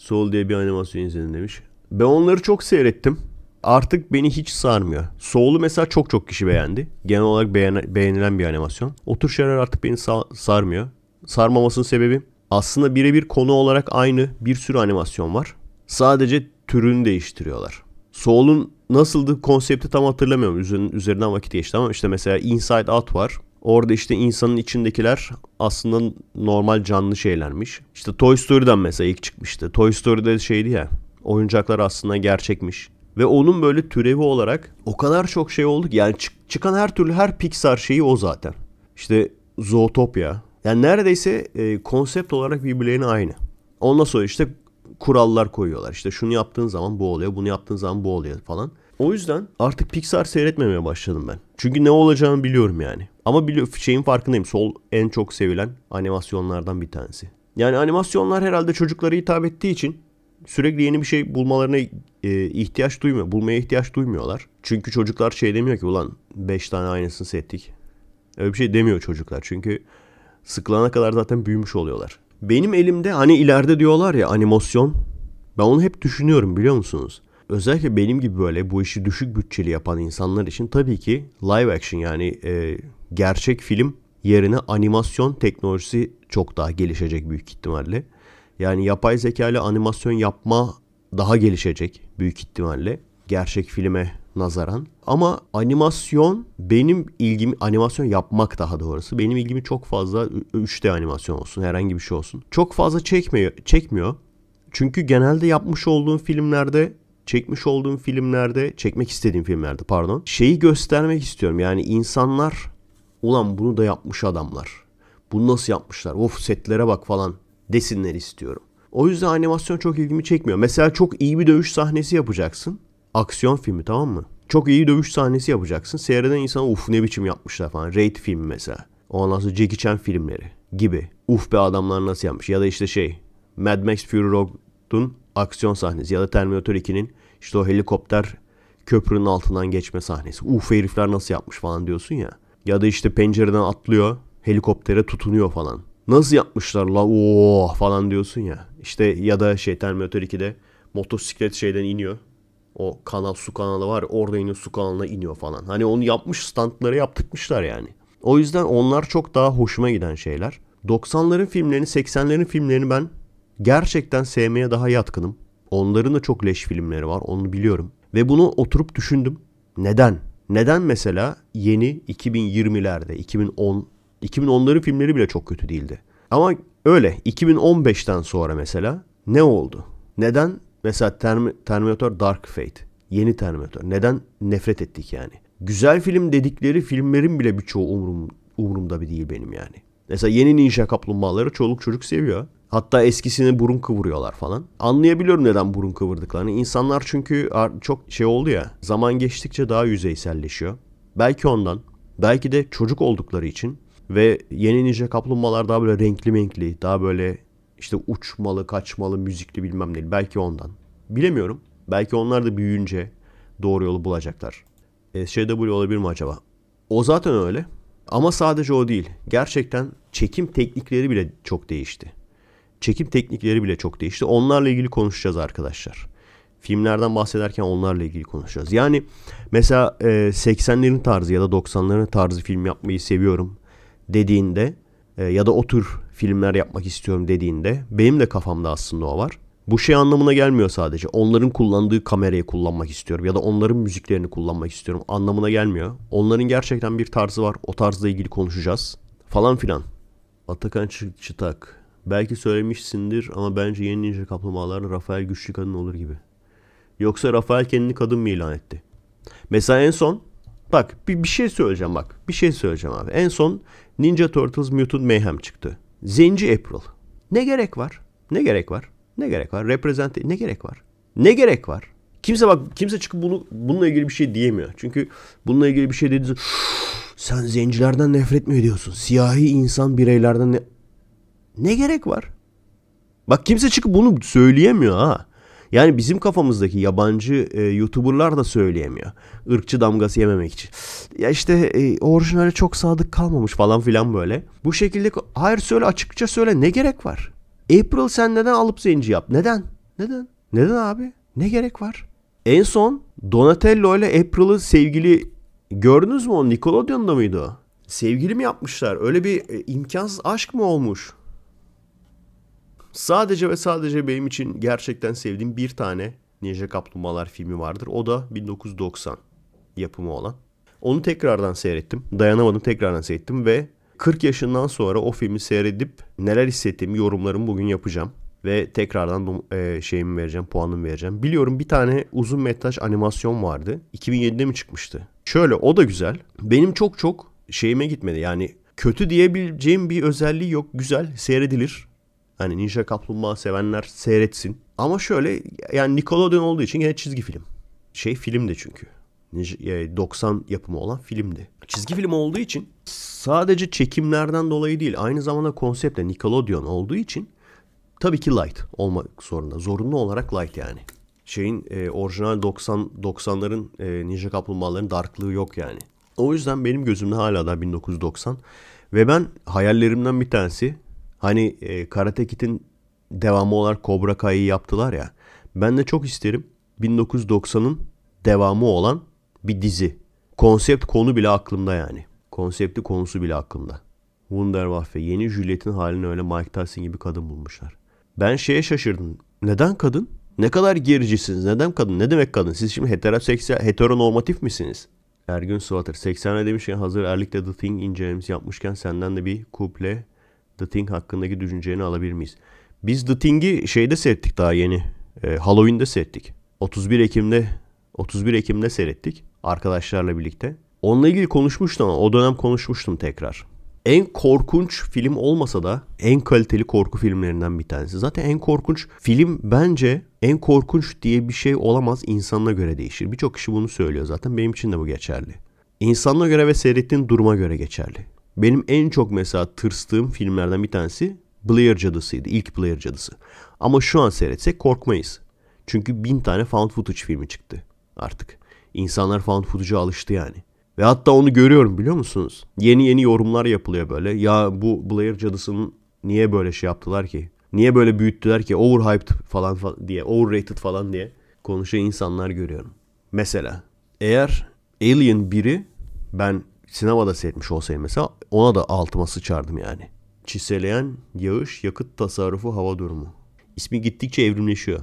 Soul diye bir animasyon izledim demiş. Ben onları çok seyrettim. Artık beni hiç sarmıyor. Soul'u mesela çok çok kişi beğendi. Genel olarak beğen beğenilen bir animasyon. Otur tür şeyler artık beni sa sarmıyor. Sarmamasının sebebi aslında birebir konu olarak aynı bir sürü animasyon var. Sadece türünü değiştiriyorlar. Soul'un nasıldı konsepti tam hatırlamıyorum. Üzerinden vakit geçti ama işte mesela Inside Out var. Orada işte insanın içindekiler aslında normal canlı şeylermiş. İşte Toy Story'den mesela ilk çıkmıştı. Toy Story'de şeydi ya oyuncaklar aslında gerçekmiş. Ve onun böyle türevi olarak o kadar çok şey oldu ki yani çık- çıkan her türlü her Pixar şeyi o zaten. İşte Zootopia. Yani neredeyse e, konsept olarak birbirlerine aynı. Ondan sonra işte kurallar koyuyorlar. İşte şunu yaptığın zaman bu oluyor, bunu yaptığın zaman bu oluyor falan. O yüzden artık Pixar seyretmemeye başladım ben. Çünkü ne olacağını biliyorum yani. Ama şeyin farkındayım. Sol en çok sevilen animasyonlardan bir tanesi. Yani animasyonlar herhalde çocuklara hitap ettiği için sürekli yeni bir şey bulmalarına e, ihtiyaç duymuyor. Bulmaya ihtiyaç duymuyorlar. Çünkü çocuklar şey demiyor ki ulan 5 tane aynısını settik. Öyle bir şey demiyor çocuklar. Çünkü sıkılana kadar zaten büyümüş oluyorlar. Benim elimde hani ileride diyorlar ya animasyon. Ben onu hep düşünüyorum biliyor musunuz? özellikle benim gibi böyle bu işi düşük bütçeli yapan insanlar için tabii ki live action yani e, gerçek film yerine animasyon teknolojisi çok daha gelişecek büyük ihtimalle. Yani yapay zeka ile animasyon yapma daha gelişecek büyük ihtimalle gerçek filme nazaran. Ama animasyon benim ilgimi animasyon yapmak daha doğrusu benim ilgimi çok fazla 3D animasyon olsun herhangi bir şey olsun. Çok fazla çekmiyor çekmiyor. Çünkü genelde yapmış olduğum filmlerde çekmiş olduğum filmlerde, çekmek istediğim filmlerde pardon, şeyi göstermek istiyorum. Yani insanlar ulan bunu da yapmış adamlar. Bunu nasıl yapmışlar? Of setlere bak falan desinler istiyorum. O yüzden animasyon çok ilgimi çekmiyor. Mesela çok iyi bir dövüş sahnesi yapacaksın. Aksiyon filmi tamam mı? Çok iyi dövüş sahnesi yapacaksın. Seyreden insan uf ne biçim yapmışlar falan. Raid filmi mesela. Ondan sonra Jackie Chan filmleri gibi. Uf be adamlar nasıl yapmış. Ya da işte şey Mad Max Fury Road'un aksiyon sahnesi ya da Terminator 2'nin işte o helikopter köprünün altından geçme sahnesi. Uf herifler nasıl yapmış falan diyorsun ya. Ya da işte pencereden atlıyor helikoptere tutunuyor falan. Nasıl yapmışlar la ooo oh falan diyorsun ya. İşte ya da şey Terminator 2'de motosiklet şeyden iniyor. O kanal su kanalı var orada iniyor su kanalına iniyor falan. Hani onu yapmış standları yaptırmışlar yani. O yüzden onlar çok daha hoşuma giden şeyler. 90'ların filmlerini 80'lerin filmlerini ben gerçekten sevmeye daha yatkınım. Onların da çok leş filmleri var onu biliyorum. Ve bunu oturup düşündüm. Neden? Neden mesela yeni 2020'lerde 2010 2010'ların filmleri bile çok kötü değildi. Ama öyle 2015'ten sonra mesela ne oldu? Neden mesela Term Terminator Dark Fate yeni Terminator neden nefret ettik yani? Güzel film dedikleri filmlerin bile birçoğu umurum, umurumda bir değil benim yani. Mesela yeni ninja kaplumbağaları çoluk çocuk seviyor. Hatta eskisini burun kıvırıyorlar falan. Anlayabiliyorum neden burun kıvırdıklarını. İnsanlar çünkü çok şey oldu ya. Zaman geçtikçe daha yüzeyselleşiyor. Belki ondan. Belki de çocuk oldukları için. Ve yeni ninja kaplumbağalar daha böyle renkli renkli. Daha böyle işte uçmalı, kaçmalı, müzikli bilmem ne. Belki ondan. Bilemiyorum. Belki onlar da büyüyünce doğru yolu bulacaklar. SJW e, şey olabilir mi acaba? O zaten öyle. Ama sadece o değil. Gerçekten çekim teknikleri bile çok değişti. Çekim teknikleri bile çok değişti. Onlarla ilgili konuşacağız arkadaşlar. Filmlerden bahsederken onlarla ilgili konuşacağız. Yani mesela 80'lerin e, tarzı ya da 90'ların tarzı film yapmayı seviyorum dediğinde e, ya da o tür filmler yapmak istiyorum dediğinde benim de kafamda aslında o var. Bu şey anlamına gelmiyor sadece. Onların kullandığı kamerayı kullanmak istiyorum ya da onların müziklerini kullanmak istiyorum anlamına gelmiyor. Onların gerçekten bir tarzı var. O tarzla ilgili konuşacağız falan filan. Atakan Çıtak. Belki söylemişsindir ama bence yeni Ninja Kaplumbağalar Rafael güçlü kadın olur gibi. Yoksa Rafael kendini kadın mı ilan etti? Mesela en son bak bir, bir şey söyleyeceğim bak. Bir şey söyleyeceğim abi. En son Ninja Turtles Mutant Mayhem çıktı. Zenci April. Ne gerek var? Ne gerek var? Ne gerek var? Reprezent ne gerek var? Ne gerek var? Kimse bak kimse çıkıp bunu bununla ilgili bir şey diyemiyor. Çünkü bununla ilgili bir şey dediği sen zencilerden nefret mi ediyorsun? Siyahi insan bireylerden ne ne gerek var? Bak kimse çıkıp bunu söyleyemiyor ha. Yani bizim kafamızdaki yabancı e, YouTuber'lar da söyleyemiyor. Irkçı damgası yememek için. Ya işte e, orijinale çok sadık kalmamış falan filan böyle. Bu şekilde hayır söyle açıkça söyle ne gerek var? April sen neden alıp zenci yap? Neden? Neden? Neden abi? Ne gerek var? En son Donatello ile April'ı sevgili gördünüz mü o? Nickelodeon'da mıydı o? Sevgili mi yapmışlar? Öyle bir e, imkansız aşk mı olmuş? Sadece ve sadece benim için gerçekten sevdiğim bir tane Ninja Kaplumbağalar filmi vardır. O da 1990 yapımı olan. Onu tekrardan seyrettim. Dayanamadım tekrardan seyrettim ve 40 yaşından sonra o filmi seyredip neler hissettiğimi yorumlarımı bugün yapacağım. Ve tekrardan e, şeyimi vereceğim, puanımı vereceğim. Biliyorum bir tane uzun metraj animasyon vardı. 2007'de mi çıkmıştı? Şöyle o da güzel. Benim çok çok şeyime gitmedi. Yani kötü diyebileceğim bir özelliği yok. Güzel, seyredilir. Hani Ninja Kaplumbağa sevenler seyretsin. Ama şöyle yani Nickelodeon olduğu için yine çizgi film. Şey film de çünkü. 90 e, yapımı olan filmdi. Çizgi film olduğu için sadece çekimlerden dolayı değil aynı zamanda konseptle Nickelodeon olduğu için tabii ki light olmak zorunda. Zorunlu olarak light yani. Şeyin e, orijinal 90 90'ların e, Ninja Kaplumbağaların darklığı yok yani. O yüzden benim gözümde hala da 1990 ve ben hayallerimden bir tanesi hani e, Karate Kid'in devamı olarak Cobra Kai'yi yaptılar ya. Ben de çok isterim 1990'ın devamı olan bir dizi. Konsept konu bile aklımda yani. Konsepti konusu bile aklımda. Wonder Wunderwaffe yeni Juliet'in halini öyle Mike Tyson gibi kadın bulmuşlar. Ben şeye şaşırdım. Neden kadın? Ne kadar gericisiniz? Neden kadın? Ne demek kadın? Siz şimdi heteroseksüel, heteronormatif misiniz? Ergün Suatır. 80'e demişken hazır Erlik'te The Thing incelemesi yapmışken senden de bir kuple The Thing hakkındaki düşünceni alabilir miyiz? Biz The Thing'i şeyde seyrettik daha yeni. E, Halloween'de seyrettik. 31 Ekim'de 31 Ekim'de seyrettik arkadaşlarla birlikte. Onunla ilgili konuşmuştum ama o dönem konuşmuştum tekrar. En korkunç film olmasa da en kaliteli korku filmlerinden bir tanesi. Zaten en korkunç film bence en korkunç diye bir şey olamaz insanına göre değişir. Birçok kişi bunu söylüyor zaten benim için de bu geçerli. İnsanına göre ve seyrettiğin duruma göre geçerli. Benim en çok mesela tırstığım filmlerden bir tanesi Blair Cadısı'ydı. İlk Blair Cadısı. Ama şu an seyretsek korkmayız. Çünkü bin tane found footage filmi çıktı artık. İnsanlar falan footage'a alıştı yani. Ve hatta onu görüyorum biliyor musunuz? Yeni yeni yorumlar yapılıyor böyle. Ya bu Blair cadısının niye böyle şey yaptılar ki? Niye böyle büyüttüler ki? Overhyped falan, falan diye, overrated falan diye konuşan insanlar görüyorum. Mesela eğer Alien 1'i ben sinemada seyretmiş olsaydım mesela ona da altıma sıçardım yani. Çiseleyen yağış, yakıt tasarrufu, hava durumu. İsmi gittikçe evrimleşiyor.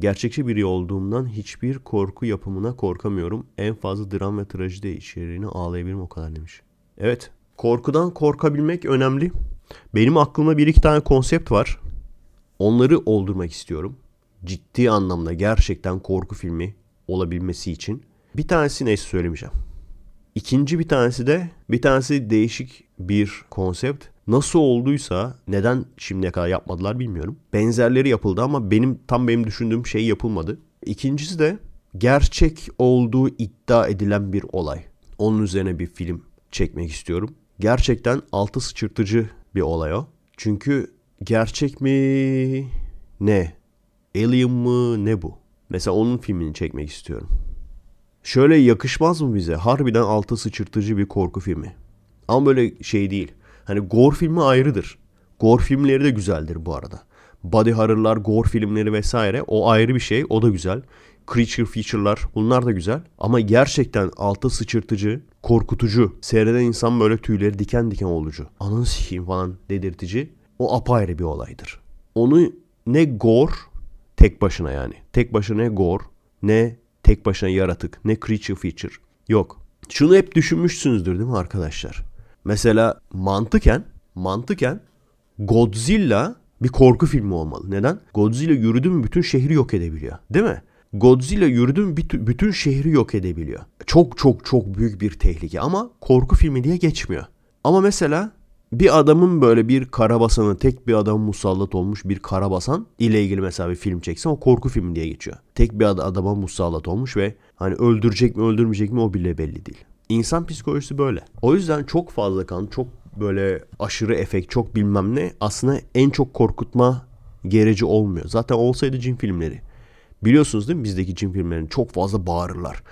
Gerçekçi biri olduğumdan hiçbir korku yapımına korkamıyorum. En fazla dram ve trajedi içeriğini ağlayabilirim o kadar demiş. Evet, korkudan korkabilmek önemli. Benim aklımda bir iki tane konsept var. Onları oldurmak istiyorum. Ciddi anlamda gerçekten korku filmi olabilmesi için. Bir tanesi neyse söylemeyeceğim. İkinci bir tanesi de bir tanesi değişik bir konsept. Nasıl olduysa neden şimdiye kadar yapmadılar bilmiyorum. Benzerleri yapıldı ama benim tam benim düşündüğüm şey yapılmadı. İkincisi de gerçek olduğu iddia edilen bir olay. Onun üzerine bir film çekmek istiyorum. Gerçekten altı sıçırtıcı bir olay o. Çünkü gerçek mi ne? Alien mı ne bu? Mesela onun filmini çekmek istiyorum. Şöyle yakışmaz mı bize? Harbiden altı sıçırtıcı bir korku filmi. Ama böyle şey değil. Hani gore filmi ayrıdır. Gore filmleri de güzeldir bu arada. Body horror'lar, gore filmleri vesaire o ayrı bir şey. O da güzel. Creature feature'lar bunlar da güzel. Ama gerçekten alta sıçırtıcı, korkutucu. Seyreden insan böyle tüyleri diken diken olucu. Anın sikiyim falan dedirtici. O apayrı bir olaydır. Onu ne gore tek başına yani. Tek başına ne gore ne tek başına yaratık ne creature feature. Yok. Şunu hep düşünmüşsünüzdür değil mi arkadaşlar? Mesela mantıken mantıken Godzilla bir korku filmi olmalı. Neden? Godzilla yürüdü mü bütün şehri yok edebiliyor. Değil mi? Godzilla yürüdü mü bütün şehri yok edebiliyor. Çok çok çok büyük bir tehlike ama korku filmi diye geçmiyor. Ama mesela bir adamın böyle bir karabasanı tek bir adam musallat olmuş bir karabasan ile ilgili mesela bir film çeksen o korku filmi diye geçiyor. Tek bir adama musallat olmuş ve hani öldürecek mi öldürmeyecek mi o bile belli değil. İnsan psikolojisi böyle. O yüzden çok fazla kan, çok böyle aşırı efekt, çok bilmem ne aslında en çok korkutma gereci olmuyor. Zaten olsaydı cin filmleri. Biliyorsunuz değil mi bizdeki cin filmlerini çok fazla bağırırlar.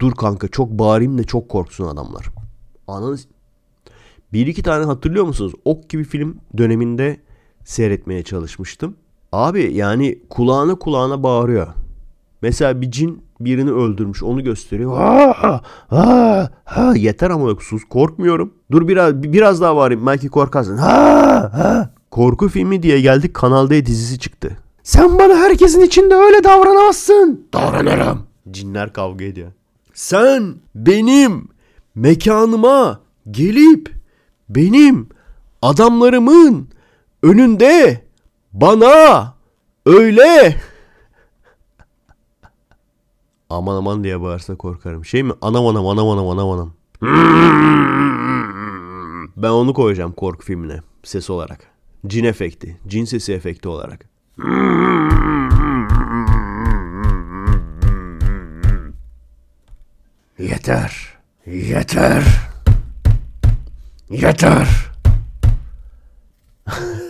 Dur kanka çok bağırayım da çok korksun adamlar. Ananız bir iki tane hatırlıyor musunuz? Ok gibi film döneminde seyretmeye çalışmıştım. Abi yani kulağına kulağına bağırıyor. Mesela bir cin birini öldürmüş onu gösteriyor. Ha ha ha yeter ama yok sus korkmuyorum. Dur biraz biraz daha varayım belki korkarsın. Ha ha korku filmi diye geldik Kanal D dizisi çıktı. Sen bana herkesin içinde öyle davranamazsın. Davranırım. Cinler kavga ediyor. Sen benim mekanıma gelip benim adamlarımın önünde bana öyle Aman aman diye bağırsa korkarım. Şey mi? Anam anam anam anam anam anam. Ben onu koyacağım korku filmine ses olarak. Cin efekti. Cin sesi efekti olarak. Yeter. Yeter. Yeter.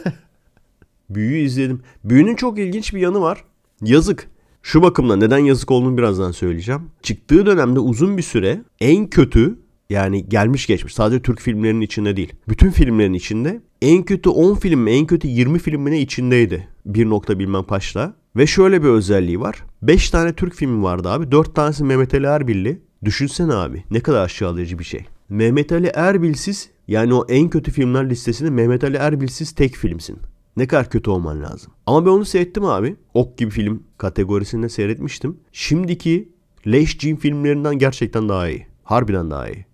Büyü izledim. Büyünün çok ilginç bir yanı var. Yazık. Şu bakımda neden yazık olduğunu birazdan söyleyeceğim. Çıktığı dönemde uzun bir süre en kötü yani gelmiş geçmiş sadece Türk filmlerinin içinde değil. Bütün filmlerin içinde en kötü 10 film mi en kötü 20 filmine içindeydi. Bir nokta bilmem kaçla. Ve şöyle bir özelliği var. 5 tane Türk filmi vardı abi. 4 tanesi Mehmet Ali Erbil'li. Düşünsene abi ne kadar aşağılayıcı bir şey. Mehmet Ali Erbil'siz yani o en kötü filmler listesinde Mehmet Ali Erbil'siz tek filmsin. Ne kadar kötü olman lazım. Ama ben onu seyrettim abi. Ok gibi film kategorisinde seyretmiştim. Şimdiki leş cin filmlerinden gerçekten daha iyi. Harbiden daha iyi.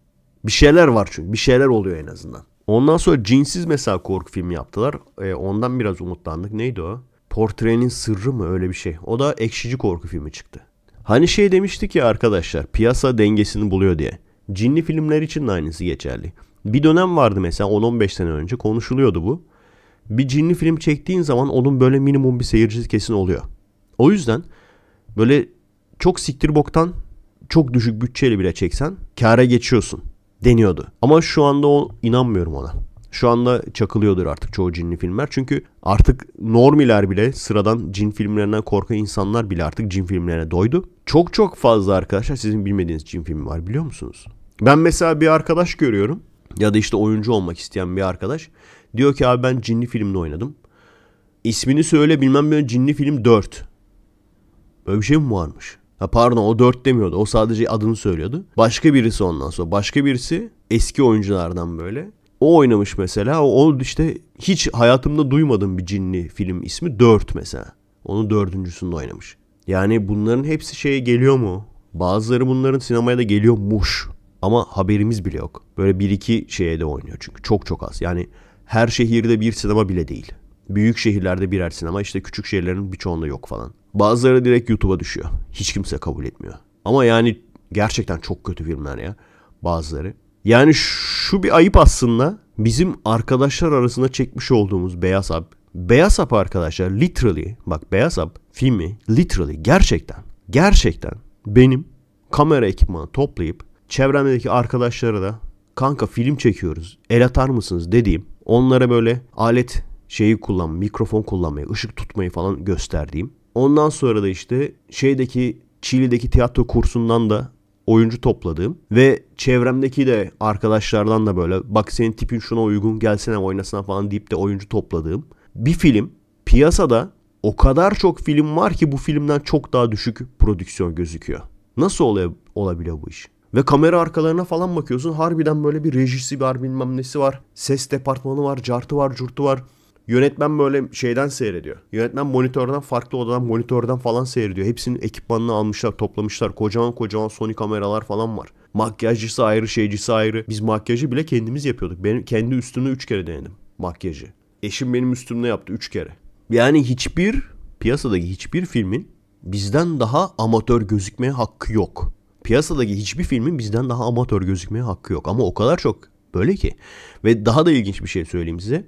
Bir şeyler var çünkü. Bir şeyler oluyor en azından. Ondan sonra cinsiz mesela korku filmi yaptılar. E, ondan biraz umutlandık. Neydi o? Portrenin sırrı mı öyle bir şey. O da ekşici korku filmi çıktı. Hani şey demiştik ya arkadaşlar piyasa dengesini buluyor diye. Cinli filmler için de aynısı geçerli. Bir dönem vardı mesela 10-15 sene önce konuşuluyordu bu bir cinli film çektiğin zaman onun böyle minimum bir seyircisi kesin oluyor. O yüzden böyle çok siktir boktan çok düşük bütçeyle bile çeksen kâra geçiyorsun deniyordu. Ama şu anda o inanmıyorum ona. Şu anda çakılıyordur artık çoğu cinli filmler. Çünkü artık normiler bile sıradan cin filmlerinden korkan insanlar bile artık cin filmlerine doydu. Çok çok fazla arkadaşlar sizin bilmediğiniz cin filmi var biliyor musunuz? Ben mesela bir arkadaş görüyorum ya da işte oyuncu olmak isteyen bir arkadaş. Diyor ki abi ben cinli filmde oynadım. İsmini söyle bilmem ne cinli film 4. Böyle bir şey mi varmış? Ha pardon o 4 demiyordu. O sadece adını söylüyordu. Başka birisi ondan sonra. Başka birisi eski oyunculardan böyle. O oynamış mesela. O, o işte hiç hayatımda duymadığım bir cinli film ismi 4 mesela. Onun dördüncüsünde oynamış. Yani bunların hepsi şeye geliyor mu? Bazıları bunların sinemaya da geliyormuş. Ama haberimiz bile yok. Böyle bir iki şeye de oynuyor çünkü. Çok çok az. Yani her şehirde bir sinema bile değil. Büyük şehirlerde birer sinema işte küçük şehirlerin birçoğunda yok falan. Bazıları direkt YouTube'a düşüyor. Hiç kimse kabul etmiyor. Ama yani gerçekten çok kötü filmler ya bazıları. Yani şu bir ayıp aslında bizim arkadaşlar arasında çekmiş olduğumuz Beyaz Hap. Beyaz Hap arkadaşlar literally bak Beyaz Hap filmi literally gerçekten gerçekten benim kamera ekipmanı toplayıp çevremdeki arkadaşlara da kanka film çekiyoruz el atar mısınız dediğim Onlara böyle alet şeyi kullan, mikrofon kullanmayı, ışık tutmayı falan gösterdiğim. Ondan sonra da işte şeydeki Çili'deki tiyatro kursundan da oyuncu topladığım ve çevremdeki de arkadaşlardan da böyle bak senin tipin şuna uygun gelsene oynasana falan deyip de oyuncu topladığım bir film piyasada o kadar çok film var ki bu filmden çok daha düşük prodüksiyon gözüküyor. Nasıl olabiliyor bu iş? Ve kamera arkalarına falan bakıyorsun. Harbiden böyle bir rejisi var bilmem nesi var. Ses departmanı var, cartı var, curtu var. Yönetmen böyle şeyden seyrediyor. Yönetmen monitörden farklı odadan monitörden falan seyrediyor. Hepsinin ekipmanını almışlar toplamışlar. Kocaman kocaman Sony kameralar falan var. Makyajcısı ayrı şeycisi ayrı. Biz makyajı bile kendimiz yapıyorduk. Benim kendi üstümde 3 kere denedim makyajı. Eşim benim üstümde yaptı 3 kere. Yani hiçbir piyasadaki hiçbir filmin bizden daha amatör gözükmeye hakkı yok. Piyasadaki hiçbir filmin bizden daha amatör gözükmeye hakkı yok. Ama o kadar çok böyle ki. Ve daha da ilginç bir şey söyleyeyim size.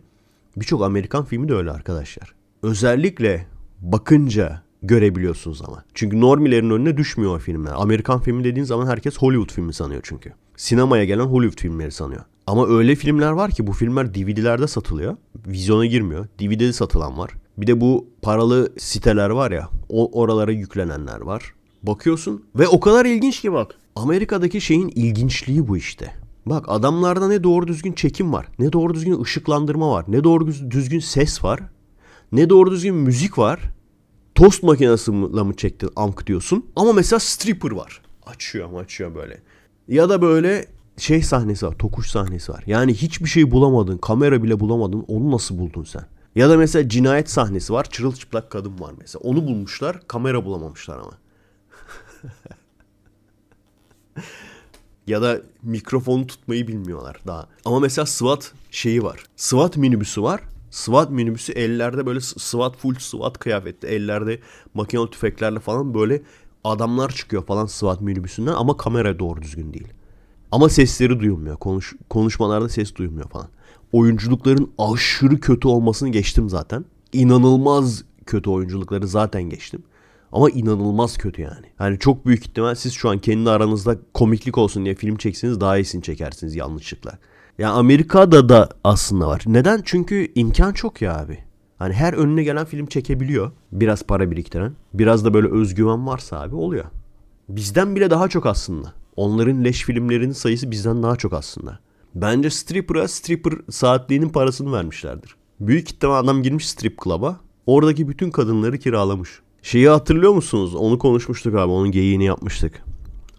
Birçok Amerikan filmi de öyle arkadaşlar. Özellikle bakınca görebiliyorsunuz ama. Çünkü normilerin önüne düşmüyor o filmler. Amerikan filmi dediğin zaman herkes Hollywood filmi sanıyor çünkü. Sinemaya gelen Hollywood filmleri sanıyor. Ama öyle filmler var ki bu filmler DVD'lerde satılıyor. Vizyona girmiyor. DVD'de satılan var. Bir de bu paralı siteler var ya. O oralara yüklenenler var. Bakıyorsun ve o kadar ilginç ki bak. Amerika'daki şeyin ilginçliği bu işte. Bak adamlarda ne doğru düzgün çekim var, ne doğru düzgün ışıklandırma var, ne doğru düzgün ses var, ne doğru düzgün müzik var. Tost makinesiyle mı çektin amk diyorsun. Ama mesela stripper var. Açıyor ama açıyor böyle. Ya da böyle şey sahnesi var, tokuş sahnesi var. Yani hiçbir şey bulamadın, kamera bile bulamadın. Onu nasıl buldun sen? Ya da mesela cinayet sahnesi var, çırılçıplak kadın var mesela. Onu bulmuşlar, kamera bulamamışlar ama. ya da mikrofonu tutmayı bilmiyorlar daha. Ama mesela SWAT şeyi var. SWAT minibüsü var. SWAT minibüsü ellerde böyle SWAT full SWAT kıyafetli ellerde makinalı tüfeklerle falan böyle adamlar çıkıyor falan SWAT minibüsünden ama kamera doğru düzgün değil. Ama sesleri duyulmuyor. Konuş, konuşmalarda ses duyulmuyor falan. Oyunculukların aşırı kötü olmasını geçtim zaten. İnanılmaz kötü oyunculukları zaten geçtim. Ama inanılmaz kötü yani. Yani çok büyük ihtimal siz şu an kendi aranızda komiklik olsun diye film çekseniz daha iyisini çekersiniz yanlışlıkla. Ya yani Amerika'da da aslında var. Neden? Çünkü imkan çok ya abi. Hani her önüne gelen film çekebiliyor. Biraz para biriktiren. Biraz da böyle özgüven varsa abi oluyor. Bizden bile daha çok aslında. Onların leş filmlerinin sayısı bizden daha çok aslında. Bence stripper'a stripper saatliğinin parasını vermişlerdir. Büyük ihtimal adam girmiş strip club'a. Oradaki bütün kadınları kiralamış. Şeyi hatırlıyor musunuz? Onu konuşmuştuk abi. Onun geyiğini yapmıştık.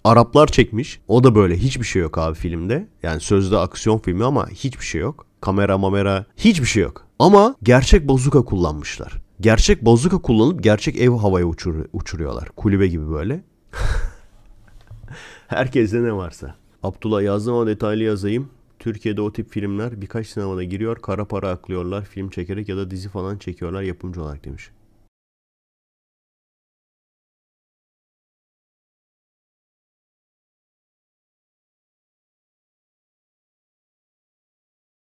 Araplar çekmiş. O da böyle hiçbir şey yok abi filmde. Yani sözde aksiyon filmi ama hiçbir şey yok. Kamera mamera hiçbir şey yok. Ama gerçek bazuka kullanmışlar. Gerçek bazuka kullanıp gerçek ev havaya uçur, uçuruyorlar. Kulübe gibi böyle. Herkeste ne varsa. Abdullah yazdım ama detaylı yazayım. Türkiye'de o tip filmler birkaç sinemada giriyor. Kara para aklıyorlar. Film çekerek ya da dizi falan çekiyorlar yapımcı olarak demiş.